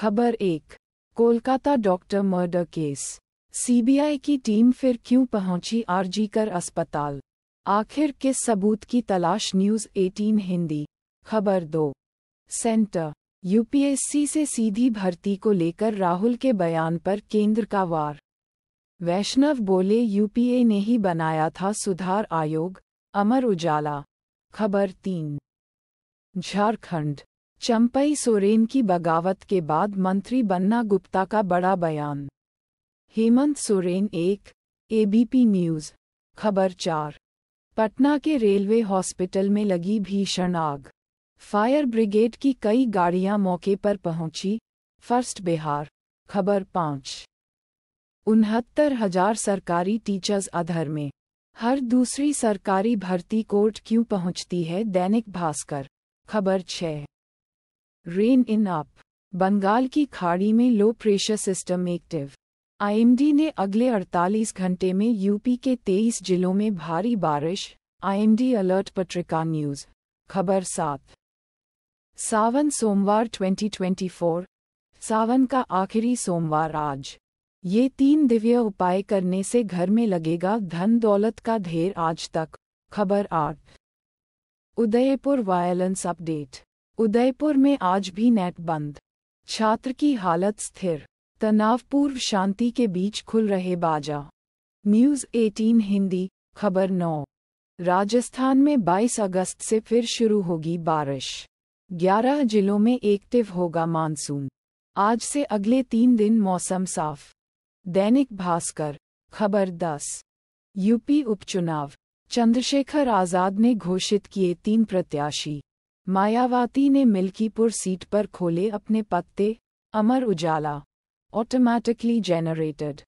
खबर एक Kolkata doctor murder case CBI की टीम फिर क्यों पहुंची आरजीकर अस्पताल आखिर किस सबूत की तलाश न्यूज 18 हिंदी खबर दो सेंटर यूपीएससी से सीधी भर्ती को लेकर राहुल के बयान पर केंद्र का वार वैष्णव बोले यूपीए ने ही बनाया था सुधार आयोग अमर उजाला खबर तीन झारखंड चंपई सोरेन की बगावत के बाद मंत्री बन्ना गुप्ता का बड़ा बयान हेमंत सोरेन एक एबीपी न्यूज खबर चार पटना के रेलवे हॉस्पिटल में लगी भीषण आग फायर ब्रिगेड की कई गाड़ियां मौके पर पहुंची फर्स्ट बिहार खबर पाँच उनहत्तर हजार सरकारी टीचर्स अधर में हर दूसरी सरकारी भर्ती कोर्ट क्यों पहुंचती है दैनिक भास्कर खबर छः रेन इन अप बंगाल की खाड़ी में low pressure system active IMD ने अगले 48 घंटे में यूपी के 23 जिलों में भारी बारिश आईएमडी अलर्ट पत्रिका न्यूज खबर सात सावन सोमवार 2024 सावन का आखिरी सोमवार आज ये तीन दिव्य उपाय करने से घर में लगेगा धन दौलत का ढेर आज तक खबर आठ उदयपुर वायलेंस अपडेट उदयपुर में आज भी नेट बंद छात्र की हालत स्थिर तनावपूर्व शांति के बीच खुल रहे बाजा न्यूज़ 18 हिंदी खबर 9 राजस्थान में 22 अगस्त से फिर शुरू होगी बारिश 11 जिलों में एक्टिव होगा मानसून आज से अगले तीन दिन मौसम साफ दैनिक भास्कर खबर 10 यूपी उपचुनाव चंद्रशेखर आज़ाद ने घोषित किए तीन प्रत्याशी मायावती ने मिल्कीपुर सीट पर खोले अपने पत्ते अमर उजाला ऑटोमैटिकली जेनरेटेड